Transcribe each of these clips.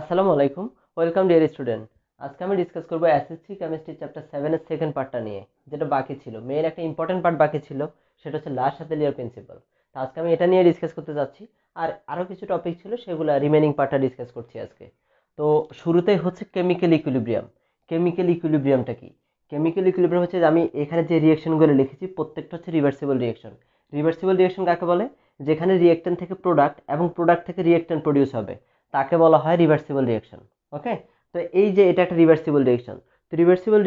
আসসালামু আলাইকুম welcome dear student আজকে আমি ডিসকাস করবো এসএসসি কেমিস্ট্রি চ্যাপ্টার সেভেনের সেকেন্ড পার্টটা নিয়ে যেটা বাকি ছিল মেয়ের একটা ইম্পর্টেন্ট পার্ট বাকি ছিল সেটা হচ্ছে লাস্ট হাতে লিয়ার প্রিন্সিপাল তো আজকে আমি এটা নিয়ে ডিসকাস করতে যাচ্ছি আর আরও কিছু টপিক ছিল সেগুলো রিমেনিং পার্টটা ডিসকাস করছি আজকে তো শুরুতেই হচ্ছে কেমিক্যাল ইকুইলিব্রিয়াম কেমিক্যাল ইকুইলিব্রিয়ামটা কি কেমিক্যাল ইকুইলিব্রিয়াম হচ্ছে আমি এখানে যে রিয়েকশনগুলো লিখেছি প্রত্যেকটা হচ্ছে রিভার্সিবল রিয়েকশন রিভার্সিবল রিয়েকশন কাকে বলে যেখানে রিয়েক্টেন্ট থেকে প্রোডাক্ট এবং প্রোডাক্ট থেকে রিয়েক্টেন্ট প্রডিউস হবে তাকে বলা হয় রিভার্সিবল রিয়াকশন ওকে তো এই যে এটা একটা রিভার্সিবল রিয়াকশন তো রিভার্সিবল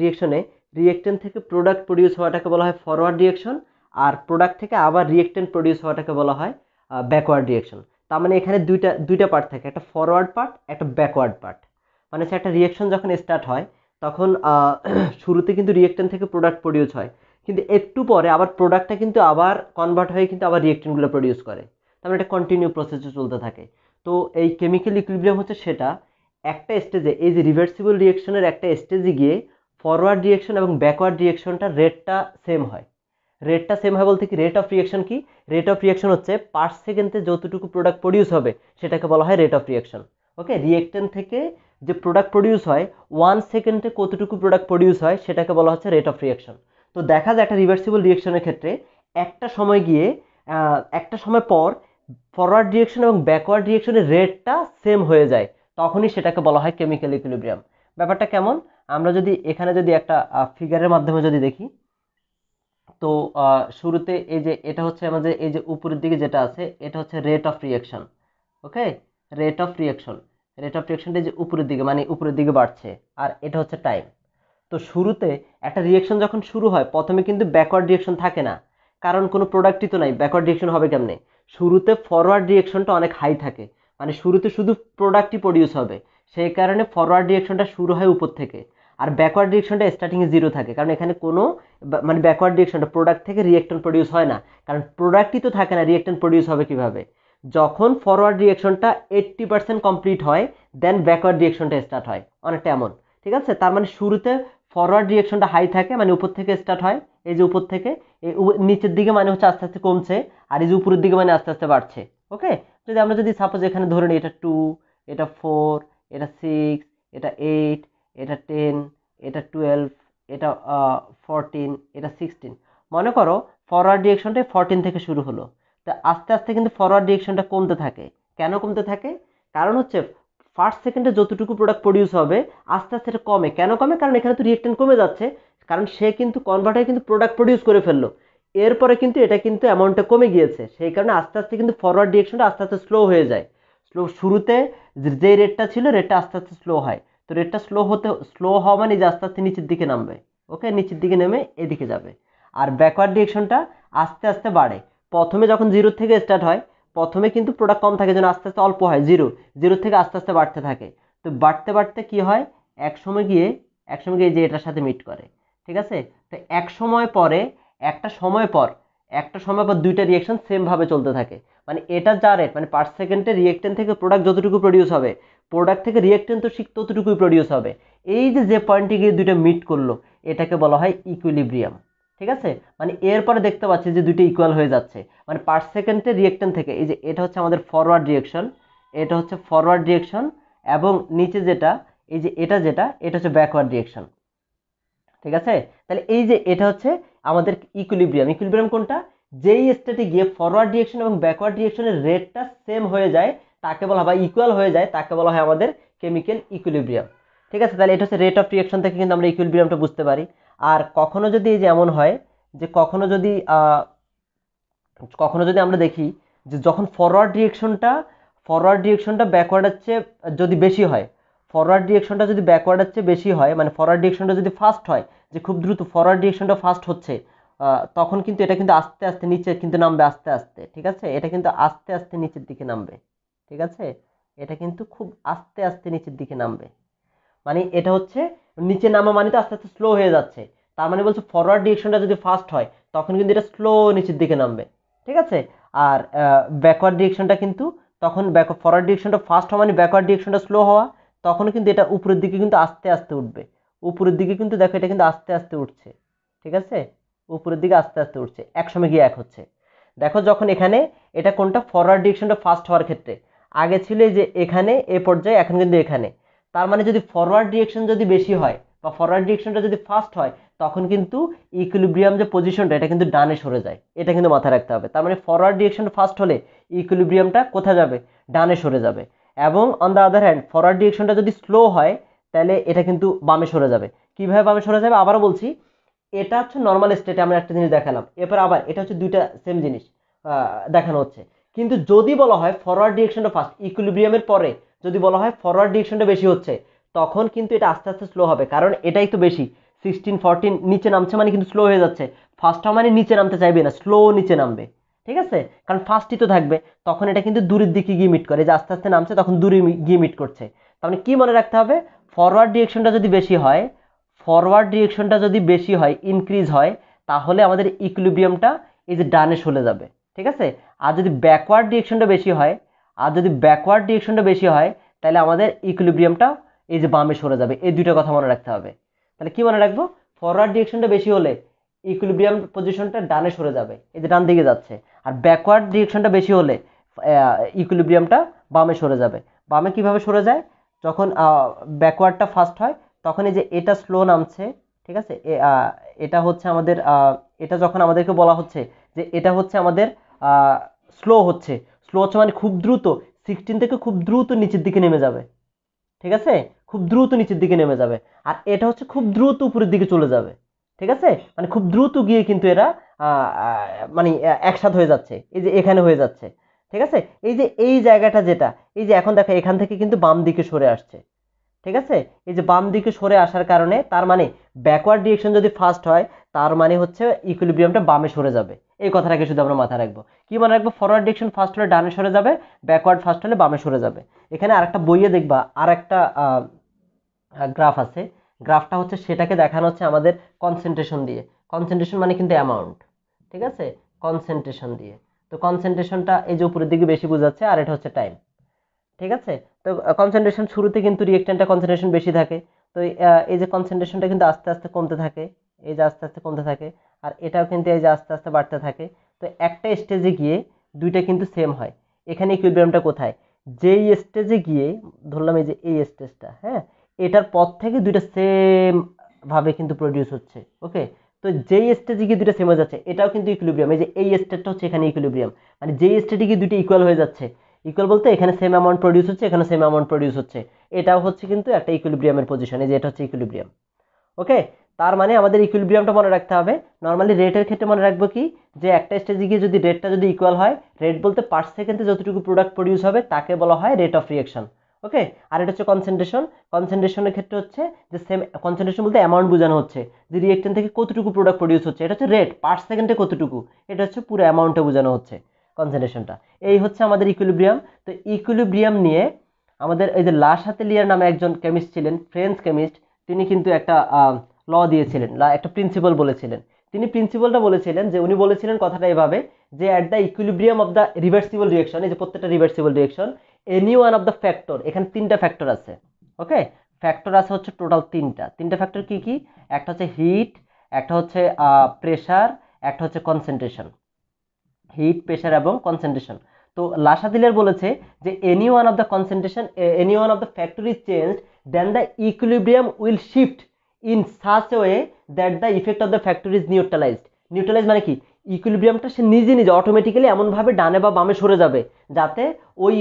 রিয়াকশনে রিয়েক্টেন্ট থেকে প্রোডাক্ট প্রডিউস হওয়াটাকে বলা হয় ফরওয়ার্ড রিয়াকশন আর প্রোডাক্ট থেকে আবার রিয়েক্টেন্ট প্রডিউস হওয়াটাকে বলা হয় ব্যাকওয়ার্ড রিয়াকশন তার মানে এখানে দুইটা দুইটা পার্ট থাকে একটা ফরওয়ার্ড পার্ট একটা ব্যাকওয়ার্ড পার্ট মানে একটা রিয়েকশন যখন স্টার্ট হয় তখন শুরুতে কিন্তু রিয়েক্টেন্ট থেকে প্রোডাক্ট প্রডিউস হয় কিন্তু একটু পরে আবার প্রোডাক্টটা কিন্তু আবার কনভার্ট হয়ে কিন্তু আবার রিয়েক্টেন্টগুলো প্রডিউস করে তার মানে একটা কন্টিনিউ প্রসেসে চলতে থাকে তো এই কেমিক্যাল ইকুইব্রিয়াম হচ্ছে সেটা একটা স্টেজে এই যে রিভার্সিবল রিয়েকশনের একটা স্টেজে গিয়ে ফরওয়ার্ড রিয়েকশন এবং ব্যাকওয়ার্ড রিয়েকশনটা রেটটা সেম হয় রেটটা সেম হয় বলতে কি রেট অফ রিয়েকশন কি রেট অফ রিয়েকশন হচ্ছে পার সেকেন্ডে যতটুকু প্রোডাক্ট প্রডিউস হবে সেটাকে বলা হয় rate of reaction okay reactant থেকে যে প্রোডাক্ট প্রডিউস হয় ওয়ান সেকেন্ডে কতটুকু প্রোডাক্ট প্রডিউস হয় সেটাকে বলা হচ্ছে রেট অফ রিয়েকশন তো দেখা যায় একটা রিভার্সিবল রিয়েকশনের ক্ষেত্রে একটা সময় গিয়ে একটা সময় পর ফরওয়ার্ড ডিরেকশন এবং ব্যাকওয়ার্ড ডিরেকশনের রেটটা সেম হয়ে যায় তখনই সেটাকে বলা হয় কেমিক্যাল ইকুইলিব্রিয়াম ব্যাপারটা কেমন আমরা যদি এখানে যদি একটা ফিগারের মাধ্যমে যদি দেখি তো শুরুতে এই যে এটা হচ্ছে আমাদের এই যে উপরের দিকে যেটা আছে এটা হচ্ছে rate of reaction okay rate of reaction rate of রিয়াকশনটা যে উপরের দিকে মানে উপরের দিকে বাড়ছে আর এটা হচ্ছে টাইম তো শুরুতে একটা রিয়াকশন যখন শুরু হয় প্রথমে কিন্তু ব্যাকওয়ার্ড রিয়াকশন থাকে না কারণ কোনো প্রোডাক্টই তো নাই ব্যাকওয়ার্ড রিয়াকশন হবে কেমনে শুরুতে ফরওয়ার্ড রিয়েকশনটা অনেক হাই থাকে মানে শুরুতে শুধু প্রোডাক্টই প্রডিউস হবে সেই কারণে ফরওয়ার্ড রিয়েকশনটা শুরু হয় উপর থেকে আর ব্যাকওয়ার্ড রিয়েকশনটা স্টার্টিংয়ে জিরো থাকে কারণ এখানে কোনো মানে ব্যাকওয়ার্ড রিয়েকশনটা প্রোডাক্ট থেকে রিয়েকশন প্রডিউস হয় না কারণ প্রোডাক্টই তো থাকে না রিয়েকশন প্রডিউস হবে কীভাবে যখন ফরওয়ার্ড রিয়েকশনটা এইট্টি পার্সেন্ট কমপ্লিট হয় দেন ব্যাকওয়ার্ড রিয়েকশনটা স্টার্ট হয় অনেকটা এমন ঠিক আছে তার মানে শুরুতে ফরওয়ার্ড রিয়াকশনটা হাই থাকে মানে উপর থেকে স্টার্ট হয় এই যে উপর থেকে এই নিচের দিকে মানে হচ্ছে আস্তে আস্তে কমছে আর এই যে উপরের দিকে মানে আস্তে আস্তে বাড়ছে ওকে যদি আমরা যদি সাপোজ এখানে ধরে নিই এটা টু এটা ফোর এটা সিক্স এটা এইট এটা টেন এটা টুয়েলভ এটা ফোরটিন এটা সিক্সটিন মনে করো ফরওয়ার্ড রিয়েকশনটা ফোরটিন থেকে শুরু হলো তো আস্তে আস্তে কিন্তু ফরওয়ার্ড রিয়েকশনটা কমতে থাকে কেন কমতে থাকে কারণ হচ্ছে ফার্স্ট সেকেন্ডে যতটুকু প্রোডাক্ট প্রডিউস হবে আস্তে আস্তে এটা কমে কেন কমে কারণ এখানে তো রিয়েক্টেন্ট কমে যাচ্ছে কারণ সে কিন্তু কনভার্ট হয়ে কিন্তু প্রোডাক্ট প্রডিউস করে ফেললো এরপরে কিন্তু এটা কিন্তু অ্যামাউন্টটা কমে গিয়েছে সেই কারণে আস্তে আস্তে কিন্তু ফরওয়ার্ড ডিরেকশনটা আস্তে আস্তে স্লো হয়ে যায় স্লো শুরুতে যে রেটটা ছিল রেটটা আস্তে আস্তে স্লো হয় তো রেটটা স্লো হতে স্লো হওয়া মানে যে আস্তে আস্তে নিচের দিকে নামবে ওকে নিচের দিকে নেমে এদিকে যাবে আর ব্যাকওয়ার্ড ডিরেকশনটা আস্তে আস্তে বাড়ে প্রথমে যখন জিরো থেকে স্টার্ট হয় প্রথমে কিন্তু প্রোডাক্ট কম থাকে যেন আস্তে আস্তে অল্প হয় জিরো জিরো থেকে আস্তে আস্তে বাড়তে থাকে তো বাড়তে বাড়তে কি হয় এক সময় গিয়ে এক সময় গিয়ে যে এটার সাথে মিট করে ঠিক আছে তো এক সময় পরে একটা সময় পর একটা সময় পর দুইটা রিয়েকশন সেমভাবে চলতে থাকে মানে এটা যা রেট মানে পার সেকেন্ডে রিয়েকটেন থেকে প্রোডাক্ট যতটুকু প্রডিউস হবে প্রোডাক্ট থেকে রিয়েকটেন তো শিখ ততটুকুই প্রডিউস হবে এই যে যে পয়েন্টে গিয়ে দুইটা মিট করলো এটাকে বলা হয় ইকুইলিব্রিয়াম ঠিক আছে মানে এরপরে দেখতে পাচ্ছি যে দুইটা ইকুয়াল হয়ে যাচ্ছে মানে পার সেকেন্ডের রিয়েকশন থেকে এই যে এটা হচ্ছে আমাদের ফরওয়ার্ড রিয়েকশন এটা হচ্ছে ফরওয়ার্ড রিয়েকশন এবং নিচে যেটা এই যে এটা যেটা এটা হচ্ছে ব্যাকওয়ার্ড রিয়েকশন ঠিক আছে তাহলে এই যে এটা হচ্ছে আমাদের ইকুলিব্রিয়াম ইকুলিব্রিয়াম কোনটা যেই স্টেটে গিয়ে ফরওয়ার্ড রিয়েকশন এবং ব্যাকওয়ার্ড রিয়েকশনের রেটটা সেম হয়ে যায় তাকে বলা হয় ইকুয়াল হয়ে যায় তাকে বলা হয় আমাদের কেমিক্যাল ইকুলিব্রিয়াম ঠিক আছে তাহলে এটা হচ্ছে রেট অফ রিয়েকশন থেকে কিন্তু আমরা ইকুইলিব্রিয়ামটা বুঝতে পারি আর কখনো যদি যেমন হয় যে কখনো যদি কখনো যদি আমরা দেখি যে যখন ফরওয়ার্ড রিয়েকশনটা ফরওয়ার্ড রিয়েকশনটা ব্যাকওয়ার্ডের চেয়ে যদি বেশি হয় ফরওয়ার্ড রিয়েকশনটা যদি ব্যাকওয়ার্ডের চেয়ে বেশি হয় মানে ফরওয়ার্ড রিয়েকশনটা যদি ফাস্ট হয় যে খুব দ্রুত ফরওয়ার্ড রিয়েকশনটা ফাস্ট হচ্ছে তখন কিন্তু এটা কিন্তু আস্তে আস্তে নিচে কিন্তু নামবে আস্তে আস্তে ঠিক আছে এটা কিন্তু আস্তে আস্তে নিচের দিকে নামবে ঠিক আছে এটা কিন্তু খুব আস্তে আস্তে নিচের দিকে নামবে মানে এটা হচ্ছে নিচে নামা মানে তো আস্তে আস্তে স্লো হয়ে যাচ্ছে তার মানে বলছে ফরওয়ার্ড ডিরেকশনটা যদি ফাস্ট হয় তখন কিন্তু এটা স্লো নিচের দিকে নামবে ঠিক আছে আর ব্যাকওয়ার্ড ডিরেকশনটা কিন্তু তখন ব্যাক ফরওয়ার্ড ডিরেকশনটা ফাস্ট হওয়া মানে ব্যাকওয়ার্ড ডিরেকশনটা স্লো হওয়া তখন কিন্তু এটা উপরের দিকে কিন্তু আস্তে আস্তে উঠবে উপরের দিকে কিন্তু দেখো এটা কিন্তু আস্তে আস্তে উঠছে ঠিক আছে উপরের দিকে আস্তে আস্তে উঠছে একসময় গিয়ে এক হচ্ছে দেখো যখন এখানে এটা কোনটা ফরওয়ার্ড ডিরেকশনটা ফাস্ট হওয়ার ক্ষেত্রে আগে ছিল যে এখানে এ পর্যায়ে এখন কিন্তু এখানে তার মানে যদি ফরওয়ার্ড ডিরেকশন যদি বেশি হয় বা ফরওয়ার্ড ডিরেকশনটা যদি ফাস্ট হয় তখন কিন্তু ইকুইলিব্রিয়াম যে পজিশনটা এটা কিন্তু ডানে সরে যায় এটা কিন্তু মাথায় রাখতে হবে তার মানে ফরওয়ার্ড ডিরেকশন ফাস্ট হলে ইকুইলিব্রিয়ামটা কোথায় যাবে ডানে সরে যাবে এবং on the other hand forward ডিরেকশনটা যদি স্লো হয় তাহলে এটা কিন্তু বামে সরে যাবে কীভাবে বামে সরে যাবে আবারও বলছি এটা হচ্ছে নর্মাল স্টেটে আমরা একটা জিনিস দেখালাম এরপর আবার এটা হচ্ছে দুইটা সেম জিনিস দেখানো হচ্ছে কিন্তু যদি বলা হয় ফরওয়ার্ড ডিরেকশনটা ফার্স্ট ইকুইলিব্রিয়ামের পরে যদি বলা হয় ফরওয়ার্ড ডিরেকশনটা বেশি হচ্ছে তখন কিন্তু এটা আস্তে আস্তে স্লো হবে কারণ এটাই তো বেশি সিক্সটিন ফরটিন নিচে নামছে মানে কিন্তু স্লো হয়ে যাচ্ছে ফার্স্টটা মানে নিচে নামতে চাইবে না স্লো নিচে নামবে ঠিক আছে কারণ ফার্স্টই তো থাকবে তখন এটা কিন্তু দূরের দিকে গিয়ে মিট করে যে আস্তে আস্তে নামছে তখন দূরে গিয়ে মিট করছে তাহলে মানে কি মনে রাখতে হবে ফরওয়ার্ড ডিরেকশনটা যদি বেশি হয় ফরওয়ার্ড ডিরেকশনটা যদি বেশি হয় ইনক্রিজ হয় তাহলে আমাদের ইকুইলিব্রিয়ামটা এই যে ডানে সরে যাবে ঠিক আছে আর যদি ব্যাকওয়ার্ড ডিরেকশনটা বেশি হয় আর যদি ব্যাকওয়ার্ড ডিরেকশনটা বেশি হয় তাহলে আমাদের ইকুলিব্রিয়ামটা এই যে বামে সরে যাবে এই দুইটা কথা মনে রাখতে হবে তাহলে কি মনে রাখবো ফরওয়ার্ড ডিরেকশনটা বেশি হলে ইকুলিব্রিয়াম পজিশনটা ডানে সরে যাবে এই যে ডান দিকে যাচ্ছে আর ব্যাকওয়ার্ড ডিরেকশনটা বেশি হলে ইকুলিব্রিয়ামটা বামে সরে যাবে বামে কিভাবে সরে যায় যখন ব্যাকওয়ার্ডটা ফাস্ট হয় তখন এই যে এটা স্লো নামছে ঠিক আছে এটা হচ্ছে আমাদের এটা যখন আমাদেরকে বলা হচ্ছে যে এটা হচ্ছে আমাদের স্লো হচ্ছে স্লো আছে মানে খুব দ্রুত সিক্সটিন থেকে খুব দ্রুত নিচের দিকে নেমে যাবে ঠিক আছে খুব দ্রুত নিচের দিকে নেমে যাবে আর এটা হচ্ছে খুব দ্রুত উপরের দিকে চলে যাবে ঠিক আছে মানে খুব দ্রুত গিয়ে কিন্তু এরা মানে একসাথ হয়ে যাচ্ছে এই যে এখানে হয়ে যাচ্ছে ঠিক আছে এই যে এই জায়গাটা যেটা এই যে এখন দেখো এখান থেকে কিন্তু বাম দিকে সরে আসছে ঠিক আছে এই যে বাম দিকে সরে আসার কারণে তার মানে ব্যাকওয়ার্ড ডিরেকশন যদি ফার্স্ট হয় তার মানে হচ্ছে ইকুইলিব্রিয়ামটা বামে সরে যাবে এই কথাটাকে শুধু আমরা মাথায় রাখবো কি মনে রাখবো ফরওয়ার্ড ডিরেকশন ফার্স্ট হলে ডানে সরে যাবে ব্যাকওয়ার্ড ফার্স্ট হলে বামে সরে যাবে এখানে আরেকটা বইয়ে দেখবা আর একটা গ্রাফ আছে গ্রাফটা হচ্ছে সেটাকে দেখানো হচ্ছে আমাদের কনসেন্ট্রেশন দিয়ে কনসেন্ট্রেশন মানে কিন্তু অ্যামাউন্ট ঠিক আছে কনসেন্ট্রেশন দিয়ে তো কনসেন্ট্রেশনটা এই যে উপরের দিকে বেশি বোঝাচ্ছে আর এটা হচ্ছে টাইম ঠিক আছে তো কনসেন্ট্রেশন শুরুতে কিন্তু রিয়েক্টেন্টটা কনসেন্ট্রেশন বেশি থাকে তো এই যে কনসেন্ট্রেশনটা কিন্তু আস্তে আস্তে কমতে থাকে এই যে আস্তে আস্তে কমতে থাকে আর এটাও কিন্তু এই যে আস্তে আস্তে বাড়তে থাকে তো একটা স্টেজে গিয়ে দুইটা কিন্তু সেম হয় এখানে ইকুইব্রিয়ামটা কোথায় যেই স্টেজে গিয়ে ধরলাম এই যে এই স্টেজটা হ্যাঁ এটার পর থেকে দুইটা সেম ভাবে কিন্তু প্রডিউস হচ্ছে ওকে তো যেই স্টেজে গিয়ে দুটো সেম হয়ে যাচ্ছে এটাও কিন্তু ইকুইলিব্রিয়াম এই যে এই স্টেটটা হচ্ছে এখানে ইকুইলিব্রিয়াম মানে যেই স্টেজে গিয়ে দুটো ইকুয়াল হয়ে যাচ্ছে ইকুয়াল বলতে এখানে সেম অ্যামাউন্ট প্রডিউস হচ্ছে এখানে সেম অ্যামাউন্ট প্রডিউস হচ্ছে এটাও হচ্ছে কিন্তু একটা ইকুইলিব্রিয়ামের পজিশন এই যে এটা হচ্ছে ইকুইলিব্রিয়াম ওকে তার মানে আমাদের ইকুইলিব্রিয়ামটা মনে রাখতে হবে নর্মালি রেটের ক্ষেত্রে মনে রাখবো কি যে একটা স্টেজে গিয়ে যদি রেটটা যদি ইকুয়াল হয় রেট বলতে পার সেকেন্ডে যতটুকু প্রোডাক্ট প্রডিউস হবে তাকে বলা হয় রেট অফ রিয়াকশন ওকে আর এটা হচ্ছে কনসেন্ট্রেশন কনসেন্ট্রেশনের ক্ষেত্রে হচ্ছে যে সেম কনসেন্ট্রেশন বলতে অ্যামাউন্ট বোঝানো হচ্ছে যে রিয়েকশন থেকে কতটুকু প্রোডাক্ট প্রডিউস হচ্ছে এটা হচ্ছে রেট পার সেকেন্ডে কতটুকু এটা হচ্ছে পুরো অ্যামাউন্টে বোঝানো হচ্ছে কনসেন্ট্রেশনটা এই হচ্ছে আমাদের ইকুইলিব্রিয়াম তো ইকুইলিব্রিয়াম নিয়ে আমাদের এই যে লাশাতেলিয়ার নামে একজন কেমিস্ট ছিলেন ফ্রেঞ্চ কেমিস্ট তিনি কিন্তু একটা ল দিয়েছিলেন একটা প্রিন্সিপাল বলেছিলেন তিনি প্রিন্সিপালটা বলেছিলেন যে উনি বলেছিলেন কথাটা এভাবে যে at the equilibrium of the reversible reaction এই যে প্রত্যেকটা reversible reaction any one of the factor এখানে তিনটা ফ্যাক্টর আছে ওকে ফ্যাক্টর আছে হচ্ছে টোটাল তিনটা তিনটা ফ্যাক্টর কি কি একটা হচ্ছে হিট একটা হচ্ছে প্রেশার একটা হচ্ছে কনসেন্ট্রেশন হিট প্রেশার এবং কনসেন্ট্রেশন তো লাসা দিলের বলেছে যে any one of the concentration any one of the factory change then the equilibrium will shift in such way that the effect of the factory is neutralized neutralize মানে কি ইকুইলিব্রিয়ামটা সে নিজে নিজে automatically এমনভাবে ডানে বা বামে সরে যাবে যাতে ওই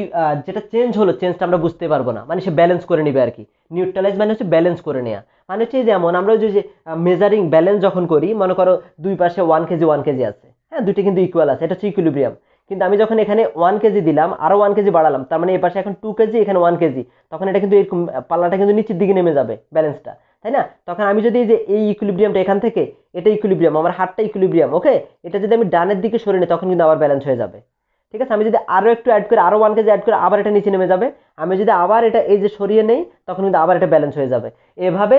যেটা চেঞ্জ হলো চেঞ্জটা আমরা বুঝতে পারবো না মানে সে ব্যালেন্স করে নেবে আর কি নিউট্রালাইজ মানে হচ্ছে ব্যালেন্স করে নেওয়া মানে হচ্ছে যেমন আমরা যে মেজারিং ব্যালেন্স যখন করি মনে করো দুই পাশে ওয়ান কেজি ওয়ান কেজি আছে হ্যাঁ দুটি কিন্তু ইকুয়াল আছে এটা হচ্ছে ইকুইলিব্রিয়াম কিন্তু আমি যখন এখানে ওয়ান কেজি দিলাম আরও ওয়ান কেজি বাড়ালাম তার মানে এ পাশে এখন টু কেজি এখানে ওয়ান কেজি তখন এটা কিন্তু এরকম পাল্লাটা কিন্তু নিচের দিকে নেমে যাবে ব্যালেন্সটা তাই না তখন আমি যদি যে এই ইকুইলিব্রিয়ামটা এখান থেকে এটা ইকুইলিব্রিয়াম আমার হাতটা ইকুইলিব্রিয়াম ওকে এটা যদি আমি ডানের দিকে সরে নিই তখন কিন্তু আবার ব্যালেন্স হয়ে যাবে ঠিক আছে আমি যদি আরও একটু অ্যাড করে আরও ওয়ান কেজি অ্যাড করে আবার এটা নিচে নেমে যাবে আমি যদি আবার এটা এই যে সরিয়ে নেই তখন কিন্তু আবার এটা ব্যালেন্স হয়ে যাবে এভাবে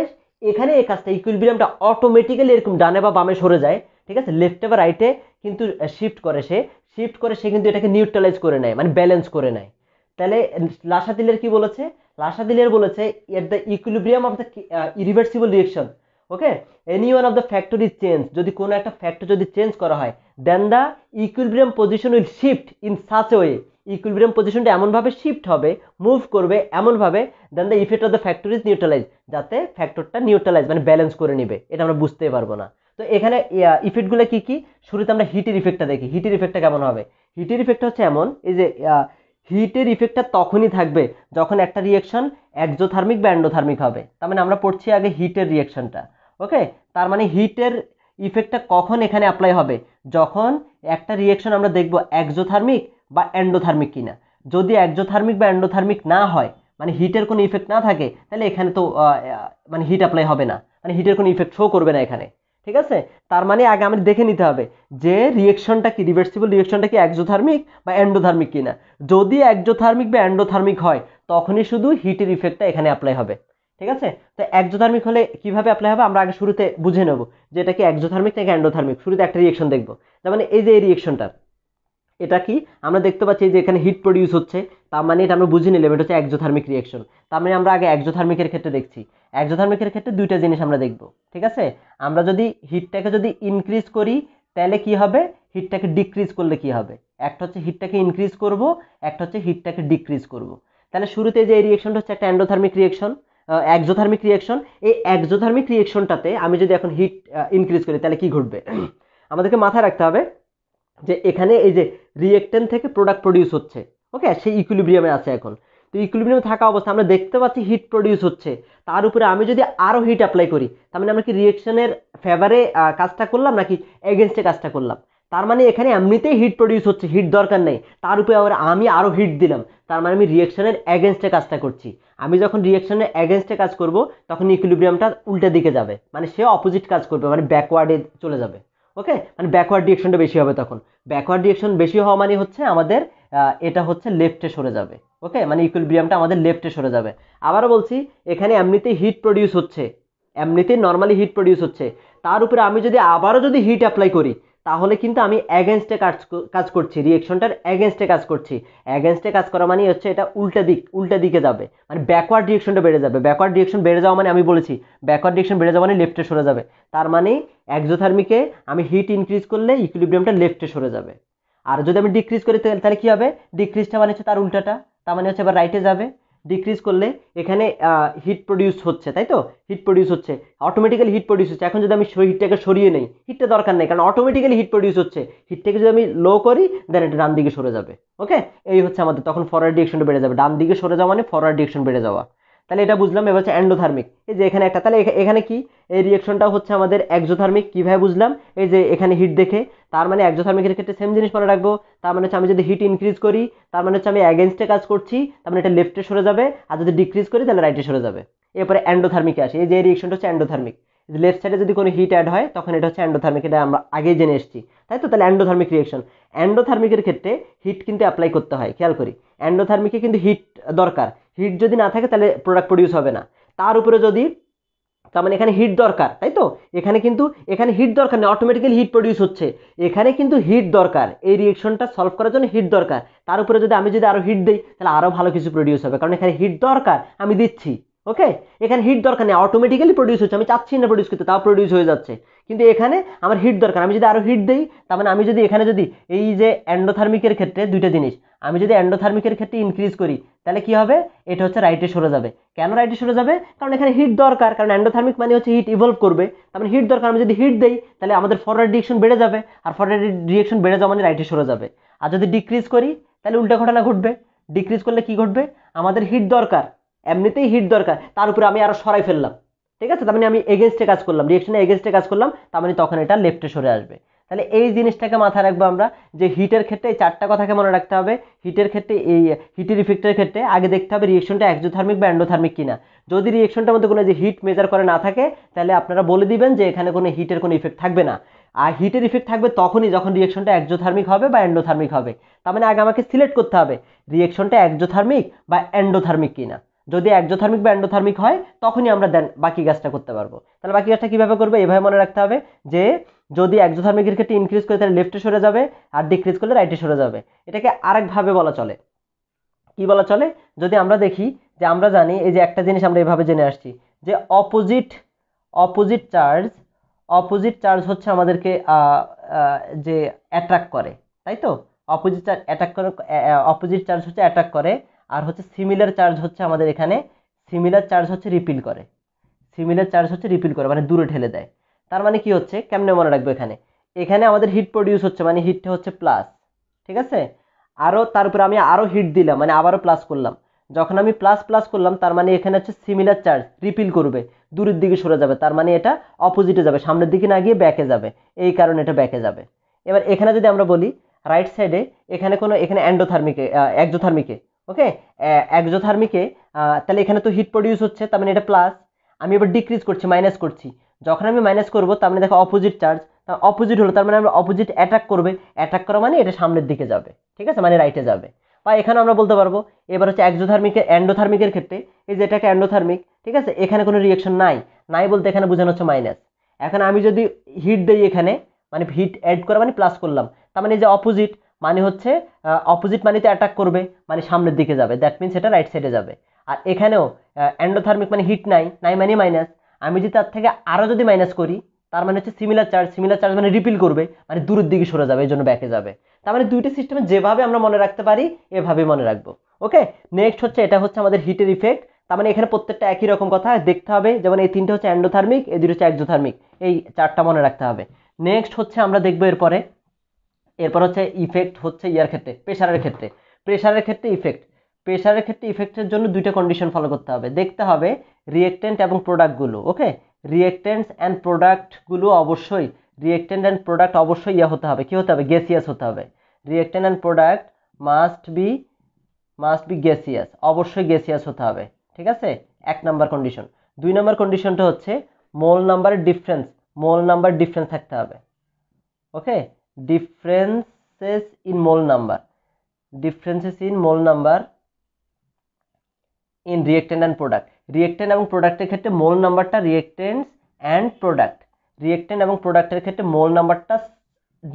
এখানে এই কাজটা ইকুইলিব্রিয়ামটা অটোমেটিক্যালি এরকম ডানে বা বামে সরে যায় ঠিক আছে লেফটে বা রাইটে কিন্তু শিফট করে সে শিফট করে সে কিন্তু এটাকে নিউট্রালাইজ করে নেয় মানে ব্যালেন্স করে নেয় তাহলে লাসা দিলের কি বলেছে লাসা দিলের বলেছে at the equilibrium of the irreversible reaction okay any one of the factor is change যদি কোনো একটা ফ্যাক্টর যদি চেঞ্জ করা হয় then the equilibrium position will shift in such way equilibrium পজিশনটা এমনভাবে শিফট হবে মুভ করবে এমনভাবে then the effect of the factor is neutralize যাতে ফ্যাক্টরটা নিউট্রালাইজ মানে ব্যালেন্স করে নিবে এটা আমরা বুঝতেই পারবো না তো এখানে ইফেক্টগুলো কি কি শুরুতে আমরা হিটের ইফেক্টটা দেখি হিটের ইফেক্টটা কেমন হবে হিটের ইফেক্টটা হচ্ছে এমন এই যে হিটের ইফেক্টটা তখনই থাকবে যখন একটা রিয়েকশন একজোথার্মিক বা অ্যান্ডোথার্মিক হবে তার মানে আমরা পড়ছি আগে হিটের রিয়েকশনটা ওকে তার মানে হিটের ইফেক্টটা কখন এখানে অ্যাপ্লাই হবে যখন একটা রিয়েকশন আমরা দেখব একজোথার্মিক বা অ্যান্ডোথার্মিক কিনা যদি একজোথার্মিক বা অ্যান্ডোথার্মিক না হয় মানে হিটের কোনো ইফেক্ট না থাকে তাহলে এখানে তো মানে হিট অ্যাপ্লাই হবে না মানে হিটের কোনো ইফেক্ট শো করবে না এখানে ঠিক আছে তার মানে আগে আমাদের দেখে নিতে হবে যে রিয়েকশনটা কি রিভার্সিবল রিয়েকশনটা কি একজোথার্মিক বা অ্যান্ডোথার্মিক কিনা যদি একজোথার্মিক বা অ্যান্ডোথার্মিক হয় তখনই শুধু হিটের ইফেক্টটা এখানে অ্যাপ্লাই হবে ঠিক আছে তো একজোথার্মিক হলে কিভাবে অ্যাপ্লাই হবে আমরা আগে শুরুতে বুঝে নেব যে এটা কি একজোথার্মিক নাকি অ্যান্ডোথার্মিক শুরুতে একটা রিয়েকশন দেখবো তার মানে এই যে এই রিয়েকশনটা এটা কি আমরা দেখতে পাচ্ছি যে এখানে হিট প্রডিউস হচ্ছে তার মানে এটা আমরা বুঝে নিলাম এটা হচ্ছে একজোথার্মিক রিয়াকশন তার মানে আমরা আগে একজোথার্মিকের ক্ষেত্রে দেখছি একজোথার্মিকের ক্ষেত্রে দুইটা জিনিস আমরা দেখব ঠিক আছে আমরা যদি হিটটাকে যদি ইনক্রিজ করি তাহলে কি হবে হিটটাকে ডিক্রিজ করলে কি হবে একটা হচ্ছে হিটটাকে ইনক্রিজ করব একটা হচ্ছে হিটটাকে ডিক্রিজ করব তাহলে শুরুতে যে রিয়েকশনটা হচ্ছে একটা অ্যান্ডোথার্মিক রিয়েকশন একজোথার্মিক রিয়েকশন এই একজোথার্মিক রিয়েকশনটাতে আমি যদি এখন হিট ইনক্রিজ করি তাহলে কি ঘটবে আমাদেরকে মাথায় রাখতে হবে যে এখানে এই যে রিয়েক্টেন থেকে প্রোডাক্ট প্রডিউস হচ্ছে ওকে সেই ইকুলিব্রিয়ামে আছে এখন তো ইকুলিব্রিয়ামে থাকা অবস্থা আমরা দেখতে পাচ্ছি হিট প্রডিউস হচ্ছে তার উপরে আমি যদি আরও হিট অ্যাপ্লাই করি তার মানে আমরা কি রিয়েকশনের ফেভারে কাজটা করলাম নাকি এগেনস্টে কাজটা করলাম তার মানে এখানে এমনিতেই হিট প্রডিউস হচ্ছে হিট দরকার নেই তার উপরে আবার আমি আরও হিট দিলাম তার মানে আমি রিয়েকশনের এগেনস্টে কাজটা করছি আমি যখন রিয়েকশনের এগেনস্টে কাজ করব তখন ইকুলিব্রিয়ামটা উল্টে দিকে যাবে মানে সে অপোজিট কাজ করবে মানে ব্যাকওয়ার্ডে চলে যাবে ওকে মানে ব্যাকওয়ার্ড ডিরেকশনটা বেশি হবে তখন ব্যাকওয়ার্ড ডিরেকশন বেশি হওয়া মানে হচ্ছে আমাদের এটা হচ্ছে লেফটে সরে যাবে ওকে মানে ইকুইলিব্রিয়ামটা আমাদের লেফটে সরে যাবে আবারও বলছি এখানে এমনিতেই হিট প্রডিউস হচ্ছে এমনিতেই নর্মালি হিট প্রডিউস হচ্ছে তার উপরে আমি যদি আবারও যদি হিট অ্যাপ্লাই করি তাহলে কিন্তু আমি অ্যাগেনস্টে কাজ কাজ করছি রিয়েকশনটার অ্যাগেনস্টে কাজ করছি অ্যাগেনস্টে কাজ করা মানে হচ্ছে এটা উল্টা দিক উল্টা দিকে যাবে মানে ব্যাকওয়ার্ড রিয়েকশনটা বেড়ে যাবে ব্যাকওয়ার্ড রিয়েকশন বেড়ে যাওয়া মানে আমি বলেছি ব্যাকওয়ার্ড রিয়েকশন বেড়ে যাওয়া মানে লেফটে সরে যাবে তার মানে একজোথার্মিকে আমি হিট ইনক্রিজ করলে ইকুইলিব্রিয়ামটা লেফটে সরে যাবে আর যদি আমি ডিক্রিজ করি তাহলে কী হবে ডিক্রিজটা মানে হচ্ছে তার উল্টাটা তার মানে হচ্ছে এবার রাইটে যাবে ডিক্রিজ করলে এখানে হিট প্রডিউস হচ্ছে তাই তো হিট প্রডিউস হচ্ছে অটোমেটিক্যালি হিট প্রডিউস হচ্ছে এখন যদি আমি হিটটাকে সরিয়ে নেই হিটটা দরকার নেই কারণ অটোমেটিক্যালি হিট প্রডিউস হচ্ছে হিটটাকে যদি আমি লো করি দেন এটা ডান দিকে সরে যাবে ওকে এই হচ্ছে আমাদের তখন ফরওয়ার্ড ডিরেকশনটা বেড়ে যাবে ডান দিকে সরে যাওয়া মানে ফরওয়ার্ড ডিরেকশন বেড়ে যাওয়া তাহলে এটা বুঝলাম এবার হচ্ছে অ্যান্ডোথার্মিক এই যে এখানে একটা তাহলে এখানে কি এই রিয়েকশনটা হচ্ছে আমাদের একজোথার্মিক কীভাবে বুঝলাম এই যে এখানে হিট দেখে তার মানে একজোথার্মিকের ক্ষেত্রে সেম জিনিস মনে রাখবো তার মানে হচ্ছে আমি যদি হিট ইনক্রিজ করি তার মানে হচ্ছে আমি অ্যাগেনস্টে কাজ করছি তার মানে এটা লেফটে সরে যাবে আর যদি ডিক্রিজ করি তাহলে রাইটে সরে যাবে এরপরে অ্যান্ডোথার্মিকে আসে এই যে রিয়েকশনটা হচ্ছে অ্যান্ডোথার্মিক লেফট সাইডে যদি কোনো হিট অ্যাড হয় তখন এটা হচ্ছে অ্যান্ডোথার্মিক এটা আমরা আগেই জেনে এসেছি তাই তো তাহলে অ্যান্ডোথার্মিক রিয়েকশন অ্যান্ডোথার্মিকের ক্ষেত্রে হিট কিন্তু অ্যাপ্লাই করতে হয় খেয়াল করি অ্যান্ডোথার্মিকে কিন্তু হিট দরকার হিট যদি না থাকে তাহলে প্রোডাক্ট প্রডিউস হবে না তার উপরে যদি তার মানে এখানে হিট দরকার তাই তো এখানে কিন্তু এখানে হিট দরকার নেই অটোমেটিক্যালি হিট প্রডিউস হচ্ছে এখানে কিন্তু হিট দরকার এই রিয়েকশনটা সলভ করার জন্য হিট দরকার তার উপরে যদি আমি যদি আরও হিট দিই তাহলে আরও ভালো কিছু প্রডিউস হবে কারণ এখানে হিট দরকার আমি দিচ্ছি ওকে এখানে হিট দরকার নেই অটোমেটিক্যালি প্রডিউস হচ্ছে আমি চাচ্ছি না প্রডিউস করতে তাও প্রডিউস হয়ে যাচ্ছে কিন্তু এখানে আমার হিট দরকার আমি যদি আরও হিট দিই তার মানে আমি যদি এখানে যদি এই যে অ্যান্ডোথার্মিকের ক্ষেত্রে দুইটা জিনিস আমি যদি অ্যান্ডোথার্মিকের ক্ষেত্রে ইনক্রিজ করি তাহলে কি হবে এটা হচ্ছে রাইটে সরে যাবে কেন রাইটে সরে যাবে কারণ এখানে হিট দরকার কারণ অ্যান্ডোথার্মিক মানে হচ্ছে হিট ইভলভ করবে তার মানে হিট দরকার আমি যদি হিট দিই তাহলে আমাদের ফরওয়ার্ড রিয়েকশন বেড়ে যাবে আর ফরওয়ার্ড রিয়েকশন বেড়ে যাওয়া মানে রাইটে সরে যাবে আর যদি ডিক্রিজ করি তাহলে উল্টা ঘটনা ঘটবে ডিক্রিজ করলে কি ঘটবে আমাদের হিট দরকার এমনিতেই হিট দরকার তার উপরে আমি আরও সরাই ফেললাম ঠিক আছে তার মানে আমি এগেনস্টে কাজ করলাম রিয়েকশনে এগেনস্টে কাজ করলাম তার মানে তখন এটা লেফটে সরে আসবে তাহলে এই জিনিসটাকে মাথায় রাখবো আমরা যে হিটের ক্ষেত্রে এই চারটা কথাকে মনে রাখতে হবে হিটের ক্ষেত্রে এই হিটের ইফেক্টের ক্ষেত্রে আগে দেখতে হবে রিয়েকশনটা একজোথার্মিক বা অ্যান্ডোথার্মিক কিনা যদি রিয়েকশনটার মধ্যে কোনো যে হিট মেজার করে না থাকে তাহলে আপনারা বলে দিবেন যে এখানে কোনো হিটের কোনো ইফেক্ট থাকবে না আর হিটের ইফেক্ট থাকবে তখনই যখন রিয়েকশনটা একজোথার্মিক হবে বা অ্যান্ডোথার্মিক হবে তার মানে আগে আমাকে সিলেক্ট করতে হবে রিয়েকশনটা একজোথার্মিক বা অ্যান্ডোথার্মিক কিনা যদি একজোথার্মিক বা অ্যান্ডোথার্মিক হয় তখনই আমরা দেন বাকি গ্যাসটা করতে পারবো তাহলে বাকি গ্যাসটা কীভাবে করবে এভাবে মনে রাখতে হবে যে যদি একজোথার্মিকের ক্ষেত্রে ইনক্রিজ করে তাহলে লেফটে সরে যাবে আর ডিক্রিজ করলে রাইটে সরে যাবে এটাকে আরেকভাবে বলা চলে কি বলা চলে যদি আমরা দেখি যে আমরা জানি এই যে একটা জিনিস আমরা এভাবে জেনে আসছি যে opposite opposite charge opposite charge হচ্ছে আমাদেরকে যে অ্যাট্রাক্ট করে তাই তো অপোজিট চার্জ অ্যাট্রাক্ট করে অপোজিট চার্জ হচ্ছে অ্যাট্রাক্ট করে আর হচ্ছে সিমিলার চার্জ হচ্ছে আমাদের এখানে সিমিলার চার্জ হচ্ছে রিপিল করে সিমিলার চার্জ হচ্ছে রিপিল করে মানে দূরে ঠেলে দেয় তার মানে কি হচ্ছে কেমনে মনে রাখবো এখানে এখানে আমাদের হিট প্রডিউস হচ্ছে মানে হিটটা হচ্ছে প্লাস ঠিক আছে আরও তার উপরে আমি আরও হিট দিলাম মানে আবারও প্লাস করলাম যখন আমি প্লাস প্লাস করলাম তার মানে এখানে হচ্ছে সিমিলার চার্জ রিপিল করবে দূরের দিকে সরে যাবে তার মানে এটা অপোজিটে যাবে সামনের দিকে না গিয়ে ব্যাকে যাবে এই কারণে এটা ব্যাকে যাবে এবার এখানে যদি আমরা বলি রাইট সাইডে এখানে কোনো এখানে অ্যান্ডোথার্মিকে একজোথার্মিকে ওকে একজোথার্মিকে তাহলে এখানে তো হিট প্রডিউস হচ্ছে তার মানে এটা প্লাস আমি এবার ডিক্রিজ করছি মাইনাস করছি যখন আমি মাইনাস করবো তার মানে দেখো অপোজিট চার্জ তার অপোজিট হলো তার মানে আমরা অপোজিট অ্যাটাক করবে অ্যাটাক করা মানে এটা সামনের দিকে যাবে ঠিক আছে মানে রাইটে যাবে বা এখানে আমরা বলতে পারবো এবার হচ্ছে একজোথার্মিকের অ্যান্ডোথার্মিকের ক্ষেত্রে এই যে এটা একটা অ্যান্ডোথার্মিক ঠিক আছে এখানে কোনো রিয়েকশন নাই নাই বলতে এখানে বোঝানো হচ্ছে মাইনাস এখন আমি যদি হিট দিই এখানে মানে হিট অ্যাড করা মানে প্লাস করলাম তার মানে যে অপোজিট মানে হচ্ছে অপোজিট মানিতে অ্যাটাক করবে মানে সামনের দিকে যাবে দ্যাট মিনস এটা রাইট সাইডে যাবে আর এখানেও অ্যান্ডোথার্মিক মানে হিট নাই নাই মানে মাইনাস আমি যদি তার থেকে আরও যদি মাইনাস করি তার মানে হচ্ছে সিমিলার চার্জ সিমিলার চার্জ মানে রিপিল করবে মানে দূরের দিকে সরে যাবে এই জন্য ব্যাকে যাবে তার মানে দুইটি সিস্টেমে যেভাবে আমরা মনে রাখতে পারি এভাবে মনে রাখবো ওকে নেক্সট হচ্ছে এটা হচ্ছে আমাদের হিটের ইফেক্ট তার মানে এখানে প্রত্যেকটা একই রকম কথা দেখতে হবে যেমন এই তিনটে হচ্ছে অ্যান্ডোথার্মিক এই দুটো হচ্ছে একজোথার্মিক এই চারটা মনে রাখতে হবে নেক্সট হচ্ছে আমরা দেখবো এরপরে এরপর হচ্ছে ইফেক্ট হচ্ছে ইয়ার ক্ষেত্রে প্রেশারের ক্ষেত্রে প্রেশারের ক্ষেত্রে ইফেক্ট প্রেশারের ক্ষেত্রে ইফেক্টের জন্য দুইটা কন্ডিশন ফলো করতে হবে দেখতে হবে রিয়েক্টেন্ট এবং প্রোডাক্টগুলো ওকে রিয়েক্টেন্টস অ্যান্ড প্রোডাক্টগুলো অবশ্যই রিয়েক্টেন্ট অ্যান্ড প্রোডাক্ট অবশ্যই ইয়া হতে হবে কী হতে হবে গ্যাসিয়াস হতে হবে reactant and product must be must be gaseous অবশ্যই গ্যাসিয়াস হতে হবে ঠিক আছে এক নম্বর কন্ডিশন দুই নম্বর কন্ডিশনটা হচ্ছে মোল নাম্বারের ডিফারেন্স মোল নাম্বার ডিফারেন্স থাকতে হবে ওকে differences in mole number differences in mole number in reactant and product reactant এবং প্রোডাক্টের ক্ষেত্রে মোল নাম্বারটা reactants অ্যান্ড প্রোডাক্ট রিয়েক্টেন্ট এবং প্রোডাক্টের ক্ষেত্রে মোল নাম্বারটা